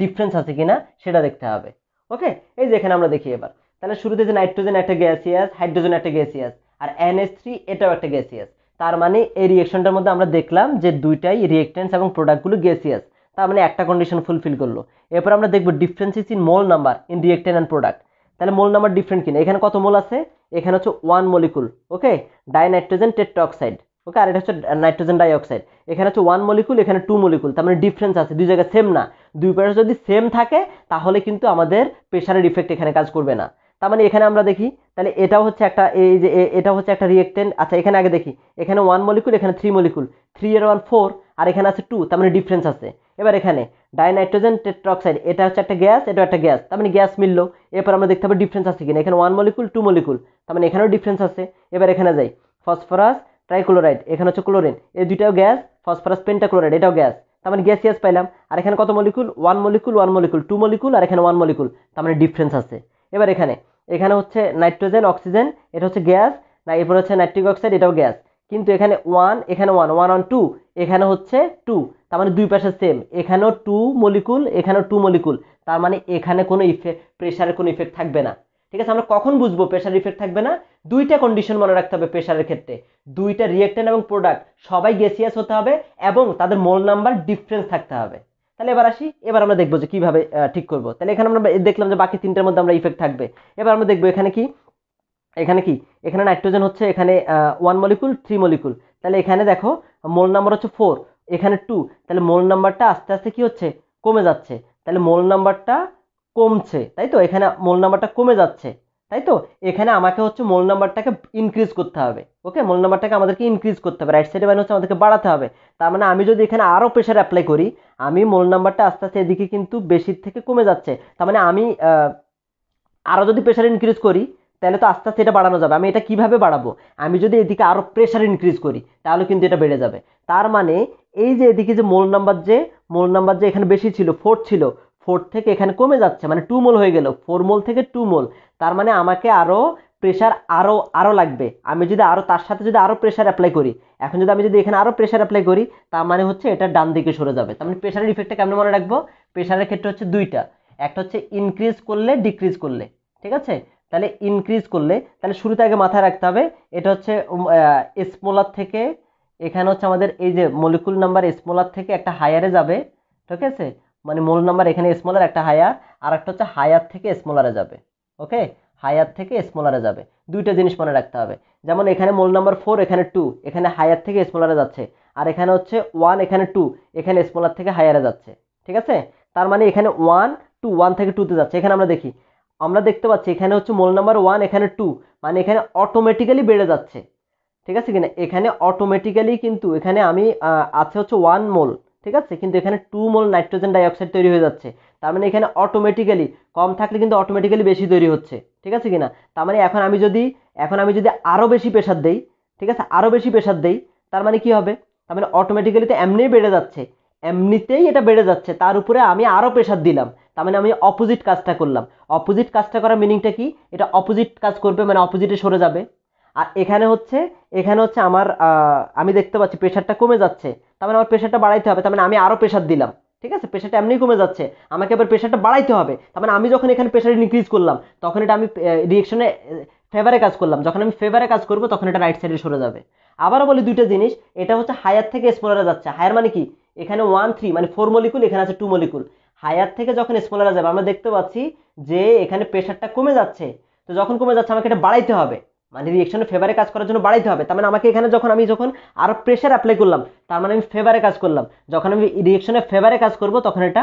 ডিফারেন্স আছে কিনা সেটা দেখতে হবে ওকে এই যে এখানে আমরা দেখি এবার তাহলে শুরুতে যে নাইট্রোজেন একটা গ্যাসিয়াস হাইড্রোজেন একটা গ্যাসিয়াস আর এনএস থ্রি এটাও একটা গ্যাসিয়াস তার মানে এই রিয়েকশনটার মধ্যে আমরা দেখলাম যে দুইটাই রিয়েক্টেন্স এবং প্রোডাক্টগুলো গ্যাসিয়াস তার মানে একটা কন্ডিশন ফুলফিল করলো এরপর আমরা দেখবো differences in mole number in reactant and product তাহলে মোল নাম্বার ডিফারেন্ট কিনা এখানে কত মোল আছে এখানে হচ্ছে one molecule okay dinitrogen oxide okay আর এটা হচ্ছে নাইট্রোজেন ডাইঅক্সাইড এখানে হচ্ছে ওয়ান মলিকুল এখানে টু মলিকুল তার মানে ডিফারেন্স আছে দুই জায়গায় সেম না দুই প্যারেন্স যদি সেম থাকে তাহলে কিন্তু আমাদের প্রেশারের ইফেক্ট এখানে কাজ করবে না তার মানে এখানে আমরা দেখি তাহলে এটাও হচ্ছে একটা এই যে এটা হচ্ছে একটা রিয়েক্টেন্ট আচ্ছা এখানে আগে দেখি এখানে ওয়ান মলিকুল এখানে থ্রি মলিকুল থ্রি এর ওয়ান ফোর আর এখানে আছে টু তার মানে ডিফারেন্স আছে এবার এখানে ডাইনাইট্রোজেন টেট্রক্সাইড এটা হচ্ছে একটা গ্যাস এটা একটা গ্যাস তার মানে গ্যাস মিললো এরপর আমরা দেখতে পাবো ডিফারেন্স আছে কিনা এখানে ওয়ান মলিকুল টু মলিকুল তার মানে এখানেও ডিফারেন্স আছে এবার এখানে যাই ফসফরাস ট্রাইক্লোরাইড এখানে হচ্ছে ক্লোরিন এই দুইটাও গ্যাস ফসফরাস পেন্টাক্লোরাইড এটাও গ্যাস তার মানে গ্যাস গ্যাস পাইলাম আর এখানে কত molecule one molecule one molecule two molecule আর এখানে ওয়ান মলিকুল তার মানে ডিফারেন্স আছে এবার এখানে এখানে হচ্ছে নাইট্রোজেন অক্সিজেন এটা হচ্ছে গ্যাস না এরপর হচ্ছে নাইট্রিক অক্সাইড এটাও গ্যাস কিন্তু এখানে ওয়ান এখানে ওয়ান ওয়ান অন টু এখানে হচ্ছে টু তার মানে দুই পাশে সেম এখানেও টু মলিকুল এখানেও টু মলিকুল তার মানে এখানে কোনো ইফেক্ট প্রেশারের কোনো ইফেক্ট থাকবে না ঠিক আছে আমরা কখন বুঝবো প্রেশার ইফেক্ট থাকবে না দুইটা কন্ডিশন মনে রাখতে হবে প্রেশারের ক্ষেত্রে দুইটা রিয়েক্টেন্ট এবং প্রোডাক্ট সবাই গেসিয়াস হতে হবে এবং তাদের মোল নাম্বার ডিফারেন্স থাকতে হবে তাহলে এবার আসি এবার আমরা দেখবো যে কীভাবে ঠিক করবো তাহলে এখানে আমরা দেখলাম যে বাকি তিনটার মধ্যে আমরা ইফেক্ট থাকবে এবার আমরা দেখবো এখানে কি এখানে কি এখানে নাইট্রোজেন হচ্ছে এখানে ওয়ান মলিকুল থ্রি মলিকুল তাহলে এখানে দেখো মোল নাম্বার হচ্ছে ফোর এখানে টু তাহলে মোল নাম্বারটা আস্তে আস্তে কি হচ্ছে কমে যাচ্ছে তাহলে মোল নাম্বারটা কমছে তাই তো এখানে মোল নাম্বারটা কমে যাচ্ছে তাই তো এখানে আমাকে হচ্ছে মোল নাম্বারটাকে ইনক্রিজ করতে হবে ওকে মোল নাম্বারটাকে আমাদেরকে ইনক্রিজ করতে হবে রাইট সাইডে মানে হচ্ছে আমাদেরকে বাড়াতে হবে তার মানে আমি যদি এখানে আরও প্রেশার অ্যাপ্লাই করি আমি মোল নাম্বারটা আস্তে আস্তে এদিকে কিন্তু বেশির থেকে কমে যাচ্ছে তার মানে আমি আরও যদি প্রেশার ইনক্রিজ করি তাহলে তো আস্তে আস্তে এটা বাড়ানো যাবে আমি এটা কিভাবে বাড়াবো আমি যদি এদিকে আরও প্রেশার ইনক্রিজ করি তাহলে কিন্তু এটা বেড়ে যাবে তার মানে এই যে এদিকে যে মোল নাম্বার যে মোল নাম্বার যে এখানে বেশি ছিল ফোর ছিল ফোর থেকে এখানে কমে যাচ্ছে মানে টু মোল হয়ে গেল ফোর মোল থেকে টু মোল তার মানে আমাকে আরও প্রেশার আরও আরও লাগবে আমি যদি আরও তার সাথে যদি আরও প্রেশার অ্যাপ্লাই করি এখন যদি আমি যদি এখানে আরও প্রেশার অ্যাপ্লাই করি তার মানে হচ্ছে এটা ডান দিকে সরে যাবে তার মানে প্রেশারের ইফেক্টটা কেমন মনে রাখবো প্রেশারের ক্ষেত্রে হচ্ছে দুইটা একটা হচ্ছে ইনক্রিজ করলে ডিক্রিজ করলে ঠিক আছে তাহলে ইনক্রিজ করলে তাহলে শুরুতে আগে মাথায় রাখতে হবে এটা হচ্ছে স্মলার থেকে এখানে হচ্ছে আমাদের এই যে মলিকুল নাম্বার স্মলার থেকে একটা হায়ারে যাবে ঠিক আছে মানে মোল নাম্বার এখানে স্মলার একটা হায়ার আর একটা হচ্ছে হায়ার থেকে স্মলারে যাবে ওকে হায়ার থেকে স্মলারে যাবে দুইটা জিনিস মনে রাখতে হবে যেমন এখানে মোল নাম্বার ফোর এখানে টু এখানে হায়ার থেকে স্মলারে যাচ্ছে আর এখানে হচ্ছে ওয়ান এখানে টু এখানে স্মলার থেকে হায়ারে যাচ্ছে ঠিক আছে তার মানে এখানে ওয়ান টু ওয়ান থেকে টুতে যাচ্ছে এখানে আমরা দেখি আমরা দেখতে পাচ্ছি এখানে হচ্ছে মোল নাম্বার ওয়ান এখানে টু মানে এখানে অটোমেটিক্যালি বেড়ে যাচ্ছে ঠিক আছে কিনা এখানে অটোমেটিক্যালি কিন্তু এখানে আমি আছে হচ্ছে ওয়ান মোল ঠিক আছে কিন্তু এখানে টু মোল নাইট্রোজেন ডাইঅক্সাইড তৈরি হয়ে যাচ্ছে তার মানে এখানে অটোমেটিক্যালি কম থাকলে কিন্তু অটোমেটিক্যালি বেশি তৈরি হচ্ছে ঠিক আছে কিনা তার মানে এখন আমি যদি এখন আমি যদি আরও বেশি প্রেশার দেই ঠিক আছে আরও বেশি প্রেশার দেই তার মানে কি হবে তার মানে অটোমেটিক্যালি তো এমনিই বেড়ে যাচ্ছে এমনিতেই এটা বেড়ে যাচ্ছে তার উপরে আমি আরও প্রেশার দিলাম তার মানে আমি অপোজিট কাজটা করলাম অপোজিট কাজটা করার মিনিংটা কি এটা অপোজিট কাজ করবে মানে অপোজিটে সরে যাবে আর এখানে হচ্ছে এখানে হচ্ছে আমার আমি দেখতে পাচ্ছি প্রেশারটা কমে যাচ্ছে তার মানে আমার প্রেশারটা বাড়াইতে হবে তার মানে আমি আরও প্রেশার দিলাম ঠিক আছে প্রেশারটা এমনি কমে যাচ্ছে আমাকে এবার প্রেশারটা বাড়াইতে হবে তার মানে আমি যখন এখানে প্রেশার ইনক্রিজ করলাম তখন এটা আমি রিয়েকশনে ফেভারে কাজ করলাম যখন আমি ফেভারে কাজ করব তখন এটা রাইট সাইডে সরে যাবে আবারও বলি দুইটা জিনিস এটা হচ্ছে হায়ার থেকে স্মলারে যাচ্ছে হায়ার মানে কি এখানে ওয়ান থ্রি মানে ফোর মলিকুল এখানে আছে টু মলিকুল হায়ার থেকে যখন স্মলারে যাবে আমরা দেখতে পাচ্ছি যে এখানে প্রেশারটা কমে যাচ্ছে তো যখন কমে যাচ্ছে আমাকে এটা বাড়াইতে হবে মানে রিয়েকশনের ফেভারে কাজ করার জন্য বাড়াইতে হবে তার মানে আমাকে এখানে যখন আমি যখন আরও প্রেশার অ্যাপ্লাই করলাম তার মানে আমি ফেভারে কাজ করলাম যখন আমি রিয়েকশনের ফেভারে কাজ করব তখন এটা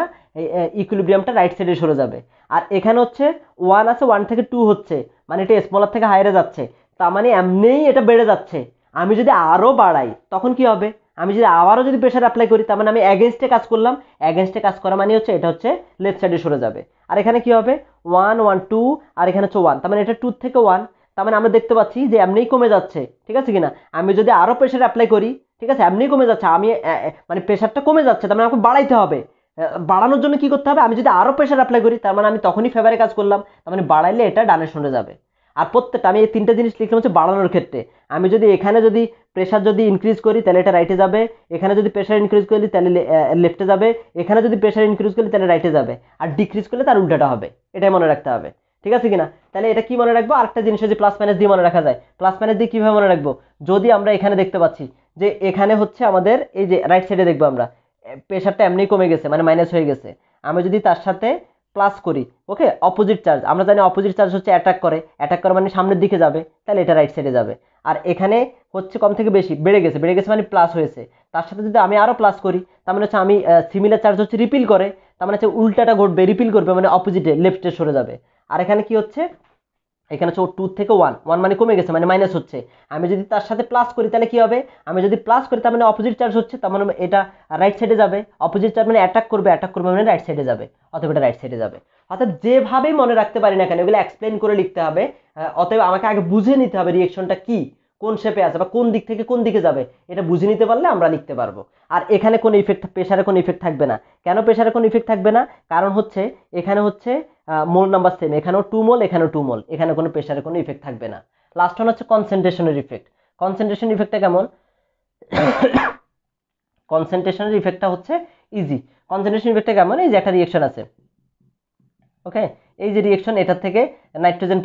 ইকুইলিব্রিয়ামটা রাইট সাইডে সরে যাবে আর এখানে হচ্ছে ওয়ান আছে ওয়ান থেকে টু হচ্ছে মানে এটা স্মলার থেকে হায়ারে যাচ্ছে তার মানে এমনিই এটা বেড়ে যাচ্ছে আমি যদি আরও বাড়াই তখন কি হবে আমি যদি আবারও যদি প্রেশার অ্যাপ্লাই করি তার মানে আমি অ্যাগেনস্টে কাজ করলাম অ্যাগেনস্টে কাজ করা মানে হচ্ছে এটা হচ্ছে লেফট সাইডে সরে যাবে আর এখানে কি হবে ওয়ান ওয়ান টু আর এখানে হচ্ছে ওয়ান তার মানে এটা টু থেকে ওয়ান তার মানে আমরা দেখতে পাচ্ছি যে এমনিই কমে যাচ্ছে ঠিক আছে কিনা আমি যদি আরও প্রেশার অ্যাপ্লাই করি ঠিক আছে এমনিই কমে যাচ্ছে আমি মানে প্রেশারটা কমে যাচ্ছে তার মানে আমাকে বাড়াইতে হবে বাড়ানোর জন্য কি করতে হবে আমি যদি আরও প্রেশার অ্যাপ্লাই করি তার মানে আমি তখনই ফেভারে কাজ করলাম তার মানে বাড়াইলে এটা ডানে সরে যাবে আর প্রত্যেকটা আমি এই তিনটা জিনিস লিখলাম হচ্ছে বাড়ানোর ক্ষেত্রে আমি যদি এখানে যদি প্রেশার যদি ইনক্রিজ করি তাহলে এটা রাইটে যাবে এখানে যদি প্রেশার ইনক্রিজ করি তাহলে লেফটে যাবে এখানে যদি প্রেশার ইনক্রিজ করি তাহলে রাইটে যাবে আর ডিক্রিজ করলে তার উল্টাটা হবে এটাই মনে রাখতে হবে ঠিক আছে কিনা তাহলে এটা কি মনে রাখবো আরেকটা জিনিস হচ্ছে প্লাস মাইনাস দিয়ে মনে রাখা যায় প্লাস মাইনাস দিয়ে কীভাবে মনে রাখবো যদি আমরা এখানে দেখতে পাচ্ছি যে এখানে হচ্ছে আমাদের এই যে রাইট সাইডে দেখবো আমরা প্রেশারটা এমনি কমে গেছে মানে মাইনাস হয়ে গেছে আমি যদি তার সাথে প্লাস করি ওকে অপোজিট চার্জ আমরা জানি অপোজিট চার্জ হচ্ছে অ্যাটাক করে অ্যাটাক করে মানে সামনের দিকে যাবে তাহলে এটা রাইট সাইডে যাবে আর এখানে হচ্ছে কম থেকে বেশি বেড়ে গেছে বেড়ে গেছে মানে প্লাস হয়েছে তার সাথে যদি আমি আরও প্লাস করি তার মানে হচ্ছে আমি সিমিলার চার্জ হচ্ছে রিপিল করে তার মানে হচ্ছে উল্টাটা ঘটবে রিপিল করবে মানে অপোজিটে লেফটে সরে যাবে আর এখানে কি হচ্ছে এখানে হচ্ছে টু থেকে ওয়ান ওয়ান মানে কমে গেছে মানে মাইনাস হচ্ছে আমি যদি তার সাথে প্লাস করি তাহলে কী হবে আমি যদি প্লাস করি তার মানে অপোজিট চার্জ হচ্ছে তার মানে এটা রাইট সাইডে যাবে অপোজিট চার্জ মানে অ্যাটাক করবে অ্যাটাক করবে মানে রাইট সাইডে যাবে অথবা এটা রাইট সাইডে যাবে অর্থাৎ যেভাবেই মনে রাখতে পারি না কেন এগুলো এক্সপ্লেন করে লিখতে হবে অতএব আমাকে আগে বুঝে নিতে হবে রিয়েকশনটা কি কোন শেপে আছে বা কোন দিক থেকে কোন দিকে যাবে এটা বুঝে নিতে পারলে আমরা লিখতে পারবো আর এখানে কোনো ইফেক্ট প্রেশারে কোনো ইফেক্ট থাকবে না কেন প্রেশারে কোনো ইফেক্ট থাকবে না কারণ হচ্ছে এখানে হচ্ছে মোল নাম্বার সেম এখানেও টু মোল এখানেও টু মোল এখানে কোনো প্রেশারে কোনো ইফেক্ট থাকবে না লাস্ট ওয়ান হচ্ছে কনসেন্ট্রেশনের ইফেক্ট কনসেন্ট্রেশন ইফেক্টটা কেমন কনসেন্ট্রেশনের ইফেক্টটা হচ্ছে ইজি কনসেন্ট্রেশন ইফেক্টটা কেমন এই যে একটা রিয়েকশন আছে ওকে এই যে রিয়েকশন এটার থেকে নাইট্রোজেন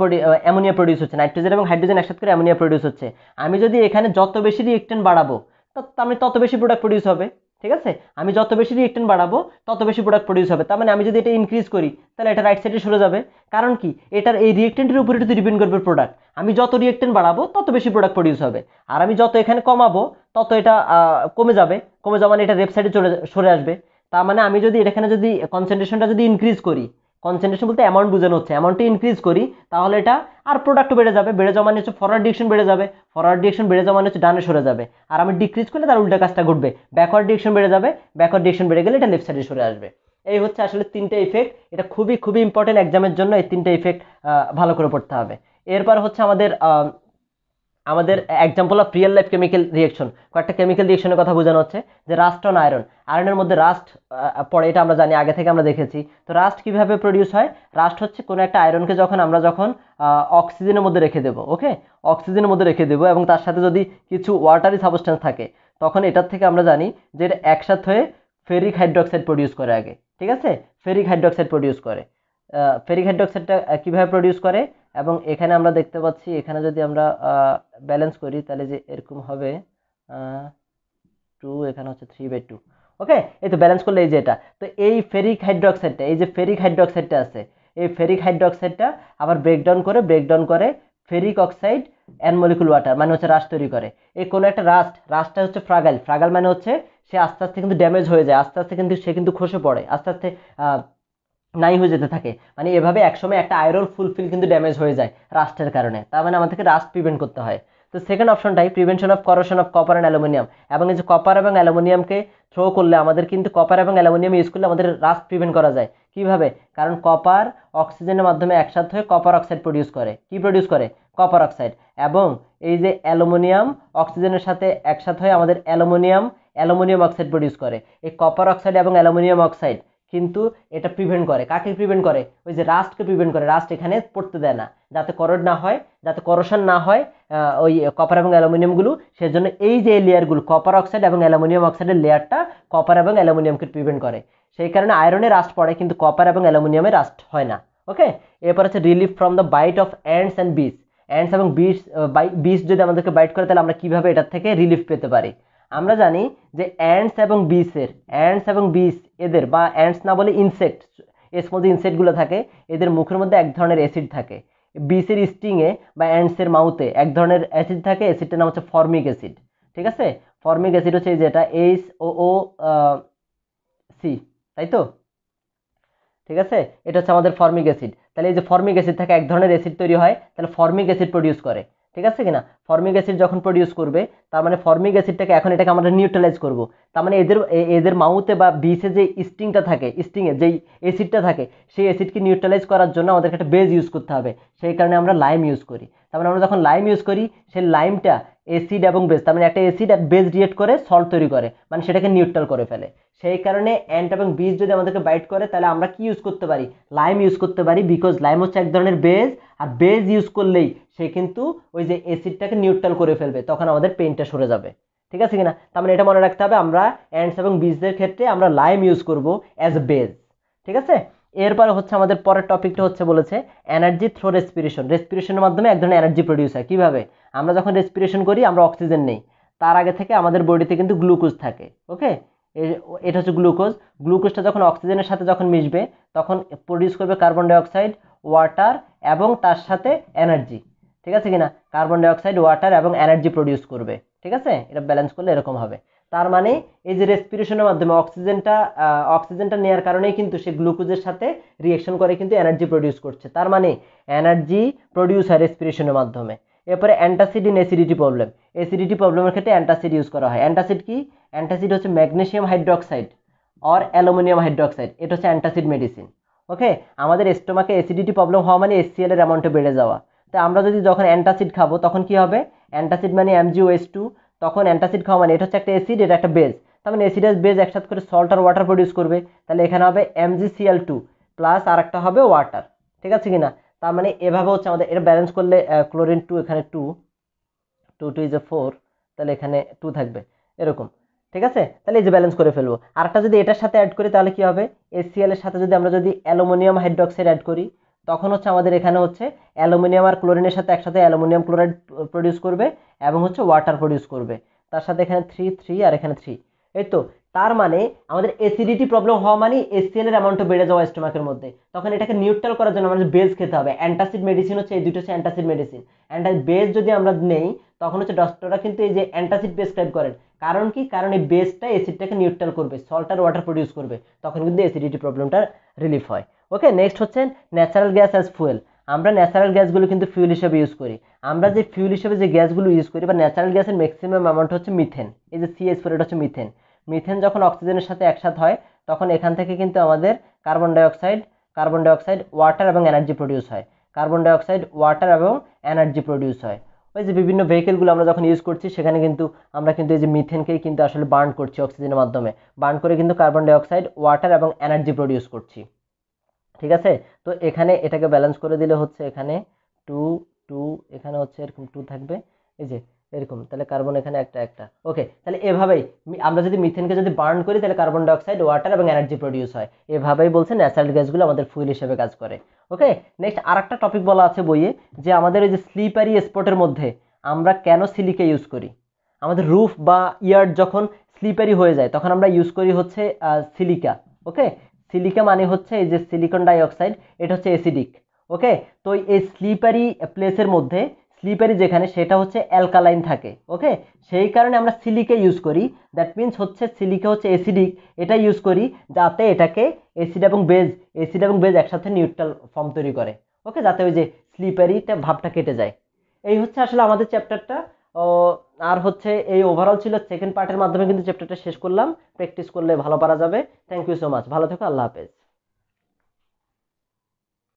অ্যামোনিয়া প্রডিউস হচ্ছে নাইট্রোজেন এবং হাইড্রোজেন একসাথে করে অ্যামোনিয়া প্রডিউস হচ্ছে আমি যদি এখানে যত বেশি রিয়েক্টেন্ট বাড়াবো তত আমি মানে তত বেশি প্রোডাক্ট প্রডিউস হবে ঠিক আছে আমি যত বেশি রিয়েক্টেন্ট বাড়াবো তত বেশি প্রোডাক্ট প্রডিউস হবে তার মানে আমি যদি এটা ইনক্রিজ করি তাহলে এটা রাইট সাইডে সরে যাবে কারণ কি এটার এই রিয়েক্টেন্টের উপরে যদি ডিপেন্ড করবে প্রোডাক্ট আমি যত রিয়েক্টেন্ট বাড়াবো তত বেশি প্রোডাক্ট প্রডিউস হবে আর আমি যত এখানে কমাবো তত এটা কমে যাবে কমে যাওয়া মানে এটা লেফট সাইডে চলে সরে আসবে তার মানে আমি যদি এখানে যদি কনসেন্ট্রেশনটা যদি ইনক্রিজ করি কনসেন্ট্রেশন বলতে অ্যামাউন্ট বোঝানো হচ্ছে অ্যামাউন্টে ইনক্রিজ করি তাহলে এটা আর প্রোডাক্ট বেড়ে যাবে বেড়ে যাওয়া মানে হচ্ছে ফরওয়ার্ড ডিরেকশন বেড়ে যাবে ফরওয়ার্ড ডিরেকশন বেড়ে যাওয়া মানে হচ্ছে ডানে সরে যাবে আর আমি ডিক্রিজ করলে তার উল্টা কাজটা ঘটবে ব্যাকওয়ার্ড ডিরেকশন বেড়ে যাবে ব্যাকওয়ার্ড ডিরেকশন বেড়ে গেলে এটা লেফট সাইডে সরে আসবে এই হচ্ছে আসলে তিনটে ইফেক্ট এটা খুবই খুবই ইম্পর্টেন্ট এক্সামের জন্য এই তিনটে ইফেক্ট ভালো করে পড়তে হবে এরপর হচ্ছে আমাদের আমাদের example of real life chemical reaction কয়েকটা কেমিক্যাল রিয়েকশনের কথা বোঝানো হচ্ছে যে রাস্ট অন আয়রন আয়রনের মধ্যে রাস্ট পড়ে এটা আমরা জানি আগে থেকে আমরা দেখেছি তো রাস্ট কীভাবে প্রডিউস হয় রাস্ট হচ্ছে কোনো একটা আয়রনকে যখন আমরা যখন অক্সিজেনের মধ্যে রেখে দেবো ওকে অক্সিজেনের মধ্যে রেখে দেবো এবং তার সাথে যদি কিছু ওয়াটারি সাবস্টেন্স থাকে তখন এটার থেকে আমরা জানি যে এটা একসাথে হয়ে ফেরিক হাইড্রোক্সাইড প্রডিউস করে আগে ঠিক আছে ফেরিক হাইড্রোক্সাইড প্রডিউস করে ফেরিক হাইড্রোক্সাইডটা কীভাবে প্রডিউস করে এবং এখানে আমরা দেখতে পাচ্ছি এখানে যদি আমরা ব্যালেন্স করি তাহলে যে এরকম হবে টু এখানে হচ্ছে থ্রি বাই টু ওকে এই তো ব্যালেন্স করলে এই যে এটা তো এই ফেরিক হাইড্রোক্সাইডটা এই যে ফেরিক হাইড্রোক্সাইডটা আছে এই ফেরিক হাইড্রোক্সাইডটা আবার ব্রেকডাউন করে ব্রেকডাউন করে ferric oxide and molecule water মানে হচ্ছে রাস তৈরি করে এই কোনো একটা রাস্ট রাস্টটা হচ্ছে ফ্রাগাইল ফ্রাগাইল মানে হচ্ছে সে আস্তে আস্তে কিন্তু ড্যামেজ হয়ে যায় আস্তে আস্তে কিন্তু সে কিন্তু খসে পড়ে আস্তে আস্তে নাই হয়ে যেতে থাকে মানে এভাবে একসময় একটা আয়রন ফুলফিল কিন্তু ড্যামেজ হয়ে যায় রাস্টের কারণে তার মানে আমাদেরকে রাস্ট প্রিভেন্ট করতে হয় তো সেকেন্ড অপশনটাই prevention of corrosion of copper and aluminium এবং এই যে কপার এবং অ্যালুমিনিয়ামকে থ্রো করলে আমাদের কিন্তু কপার এবং অ্যালুমিনিয়াম ইউজ করলে আমাদের রাস্ট প্রিভেন্ট করা যায় কীভাবে কারণ কপার অক্সিজেনের মাধ্যমে একসাথে হয়ে কপার অক্সাইড প্রডিউস করে কি প্রডিউস করে কপার অক্সাইড এবং এই যে অ্যালুমিনিয়াম অক্সিজেনের সাথে একসাথে হয়ে আমাদের অ্যালুমিনিয়াম অ্যালুমিনিয়াম অক্সাইড প্রডিউস করে এই কপার অক্সাইড এবং অ্যালুমিনিয়াম অক্সাইড কিন্তু এটা প্রিভেন্ট করে কাকে প্রিভেন্ট করে ওই যে রাস্টকে প্রিভেন্ট করে রাস্ট এখানে পড়তে দেয় না যাতে করড না হয় যাতে করোশন না হয় ওই কপার এবং অ্যালুমিনিয়ামগুলো সেজন্য এই যে লেয়ারগুলো কপার অক্সাইড এবং অ্যালুমিনিয়াম অক্সাইডের লেয়ারটা কপার এবং অ্যালুমিনিয়ামকে প্রিভেন্ট করে সেই কারণে আয়রনে রাস্ট পড়ে কিন্তু কপার এবং অ্যালুমিনিয়ামে রাস্ট হয় না ওকে এরপর হচ্ছে relief from the bite of ants and bees ants এবং বিষ বিষ যদি আমাদেরকে বাইট করে তাহলে আমরা কীভাবে এটার থেকে রিলিফ পেতে পারি আমরা জানি যে অ্যান্ডস এবং বিসের অ্যান্ডস এবং বিস এদের বা অ্যান্ডস না বলে ইনসেক্ট এর মধ্যে ইনসেক্টগুলো থাকে এদের মুখের মধ্যে এক ধরনের অ্যাসিড থাকে বিষের স্টিংয়ে বা অ্যান্ডসের মাউথে এক ধরনের অ্যাসিড থাকে অ্যাসিডটার নাম হচ্ছে ফর্মিক অ্যাসিড ঠিক আছে ফর্মিক অ্যাসিড হচ্ছে যেটা এইচ ও ও সি তাই তো ঠিক আছে এটা হচ্ছে আমাদের ফর্মিক অ্যাসিড তাহলে এই যে ফর্মিক অ্যাসিড থাকে এক ধরনের অ্যাসিড তৈরি হয় তাহলে ফর্মিক অ্যাসিড প্রডিউস করে ঠিক আছে কিনা ফর্মিক অ্যাসিড যখন প্রডিউস করবে তার মানে ফর্মিক অ্যাসিডটাকে এখন এটাকে আমরা নিউট্রালাইজ করব তার মানে এদের এদের মাউথে বা বিষে যে স্টিংটা থাকে স্টিংয়ে যেই অ্যাসিডটা থাকে সেই অ্যাসিডকে নিউট্রালাইজ করার জন্য আমাদেরকে একটা বেজ ইউজ করতে হবে সেই কারণে আমরা লাইম ইউজ করি তার মানে আমরা যখন লাইম ইউজ করি সেই লাইমটা অ্যাসিড এবং বেজ তার মানে একটা অ্যাসিড বেজ রিয়েক্ট করে সল্ট তৈরি করে মানে সেটাকে নিউট্রাল করে ফেলে সেই কারণে অ্যান্ট এবং বিজ যদি আমাদেরকে বাইট করে তাহলে আমরা কি ইউজ করতে পারি লাইম ইউজ করতে পারি বিকজ লাইম হচ্ছে এক ধরনের বেজ আর বেজ ইউজ করলেই সে কিন্তু ওই যে অ্যাসিডটাকে নিউট্রাল করে ফেলবে তখন আমাদের পেনটা সরে যাবে ঠিক আছে কিনা তার মানে এটা মনে রাখতে হবে আমরা অ্যান্ডস এবং বীজদের ক্ষেত্রে আমরা লাইম ইউজ করব অ্যাজ বেজ ঠিক আছে এরপরে হচ্ছে আমাদের পরের টপিকটা হচ্ছে বলেছে এনার্জি থ্রো রেসপিরেশন রেসপিরেশনের মাধ্যমে এক ধরনের এনার্জি প্রডিউস হয় কীভাবে আমরা যখন রেসপিরেশন করি আমরা অক্সিজেন নেই তার আগে থেকে আমাদের বডিতে কিন্তু গ্লুকোজ থাকে ওকে এটা হচ্ছে গ্লুকোজ গ্লুকোজটা যখন অক্সিজেনের সাথে যখন মিশবে তখন প্রডিউস করবে কার্বন ডাইঅক্সাইড ওয়াটার এবং তার সাথে এনার্জি ঠিক আছে কিনা কার্বন ডাইঅক্সাইড ওয়াটার এবং এনার্জি প্রডিউস করবে ঠিক আছে এটা ব্যালেন্স করলে এরকম হবে তার মানে এই যে রেসপিরেশনের মাধ্যমে অক্সিজেনটা অক্সিজেনটা নেওয়ার কারণেই কিন্তু সে গ্লুকোজের সাথে রিয়েকশন করে কিন্তু এনার্জি প্রডিউস করছে তার মানে এনার্জি প্রডিউস হয় রেসপিরেশনের মাধ্যমে এরপরে antacid in acidity problem acidity প্রবলেমের ক্ষেত্রে অ্যান্টাসিড ইউজ করা হয় অ্যান্টাসিড কি অ্যান্টাসিড হচ্ছে magnesium hydroxide or aluminium hydroxide এটা হচ্ছে অ্যান্টাসিড মেডিসিন ওকে আমাদের স্টোমাকে অ্যাসিডিটি প্রবলেম হওয়া মানে এসসিএল এর অ্যামাউন্টে বেড়ে যাওয়া তো আমরা যদি যখন অ্যান্টাসিড খাবো তখন কি হবে অ্যান্টাসিড মানে এমজি এস টু তখন অ্যান্টাসিড খাওয়া মানে এটা হচ্ছে একটা অ্যাসিড এটা একটা বেজ তার মানে অ্যাসিড বেজ একসাথে করে সল্ট আর ওয়াটার প্রডিউস করবে তাহলে এখানে হবে এমজিসিএল টু প্লাস আর একটা হবে ওয়াটার ঠিক আছে কিনা না তার মানে এভাবে হচ্ছে আমাদের এটা ব্যালেন্স করলে ক্লোরিন টু এখানে two two two is a four তাহলে এখানে টু থাকবে এরকম ঠিক আছে তাহলে এই যে ব্যালেন্স করে ফেলবো আরেকটা যদি এটার সাথে অ্যাড করি তাহলে কি হবে এসিএল এর সাথে যদি আমরা যদি অ্যালুমিনিয়াম হাইড্রক্সাইড অ্যাড করি তখন হচ্ছে আমাদের এখানে হচ্ছে অ্যালুমিনিয়াম আর ক্লোরিনের সাথে একসাথে অ্যালুমিনিয়াম ক্লোরাইড প্রডিউস করবে এবং হচ্ছে ওয়াটার প্রডিউস করবে তার সাথে এখানে থ্রি থ্রি আর এখানে থ্রি এই তো তার মানে আমাদের অ্যাসিডিটি প্রবলেম হওয়া মানে এসিএল এর অ্যামাউন্টটা বেড়ে যাওয়া স্টোমাকের মধ্যে তখন এটাকে নিউট্রাল করার জন্য আমাদের বেজ খেতে হবে অ্যান্টাসিড মেডিসিন হচ্ছে এই দুটো হচ্ছে অ্যান্টাসিড মেডিসিন অ্যান্টা বেজ যদি আমরা নেই তখন হচ্ছে ডক্টররা কিন্তু এই যে অ্যান্টাসিড প্রেসক্রাইব করেন কারণ কি কারণ এই বেসটা অ্যাসিডটাকে নিউট্রাল করবে সল্ট আর ওয়াটার প্রডিউস করবে তখন কিন্তু অ্যাসিডিটি প্রবলেমটা রিলিফ হয় ওকে নেক্সট হচ্ছে ন্যাচারাল গ্যাস অ্যাজ ফুয়েল আমরা ন্যাচারাল গ্যাসগুলো কিন্তু ফিউল হিসেবে ইউজ করি আমরা যে ফিউল হিসেবে যে গ্যাসগুলো ইউজ করি বা ন্যাচারাল গ্যাসের ম্যাক্সিমাম অ্যামাউন্ট হচ্ছে মিথেন এই যে সিএস ফোর এটা হচ্ছে মিথেন মিথেন যখন অক্সিজেনের সাথে একসাথে হয় তখন এখান থেকে কিন্তু আমাদের carbon dioxide carbon dioxide water এবং এনার্জি প্রডিউস হয় কার্বন ডাইঅক্সাইড ওয়াটার এবং এনার্জি প্রডিউস হয় ওই যে বিভিন্ন ভেহিকেলগুলো আমরা যখন ইউজ করছি সেখানে কিন্তু আমরা কিন্তু এই যে মিথেনকেই কিন্তু আসলে বার্ন করছি অক্সিজেনের মাধ্যমে বার্ন করে কিন্তু কার্বন ডাইঅক্সাইড ওয়াটার এবং এনার্জি প্রডিউস করছি ঠিক আছে তো এখানে এটাকে ব্যালেন্স করে দিলে হচ্ছে এখানে টু টু এখানে হচ্ছে এরকম টু থাকবে এই যে এরকম তাহলে কার্বন এখানে একটা একটা ওকে তাহলে এভাবেই আমরা যদি মিথেনকে যদি বার্ন করি তাহলে কার্বন ডাইঅক্সাইড ওয়াটার এবং এনার্জি প্রডিউস হয় এভাবেই বলছে ন্যাচারাল গ্যাসগুলো আমাদের ফুয়েল হিসেবে কাজ করে ওকে নেক্সট আর একটা টপিক বলা আছে বইয়ে যে আমাদের ওই যে স্লিপারি স্পটের মধ্যে আমরা কেন সিলিকা ইউজ করি আমাদের রুফ বা ইয়ার্ড যখন স্লিপারি হয়ে যায় তখন আমরা ইউজ করি হচ্ছে সিলিকা ওকে সিলিকা মানে হচ্ছে এই যে সিলিকন ডাইঅক্সাইড এটা হচ্ছে অ্যাসিডিক ওকে তো এই স্লিপারি প্লেসের মধ্যে স্লিপারি যেখানে সেটা হচ্ছে অ্যালকালাইন থাকে ওকে সেই কারণে আমরা সিলিকে ইউজ করি দ্যাট মিন্স হচ্ছে সিলিকে হচ্ছে অ্যাসিডিক এটা ইউজ করি যাতে এটাকে অ্যাসিড এবং বেজ অ্যাসিড এবং বেজ একসাথে নিউট্রাল ফর্ম তৈরি করে ওকে যাতে ওই যে স্লিপারিটা ভাবটা কেটে যায় এই হচ্ছে আসলে আমাদের চ্যাপ্টারটা আর হচ্ছে এই ওভারঅল ছিল সেকেন্ড পার্টের মাধ্যমে কিন্তু চ্যাপ্টারটা শেষ করলাম প্র্যাকটিস করলে ভালো পারা যাবে থ্যাংক ইউ সো মাচ ভালো থেকো আল্লাহ হাফেজ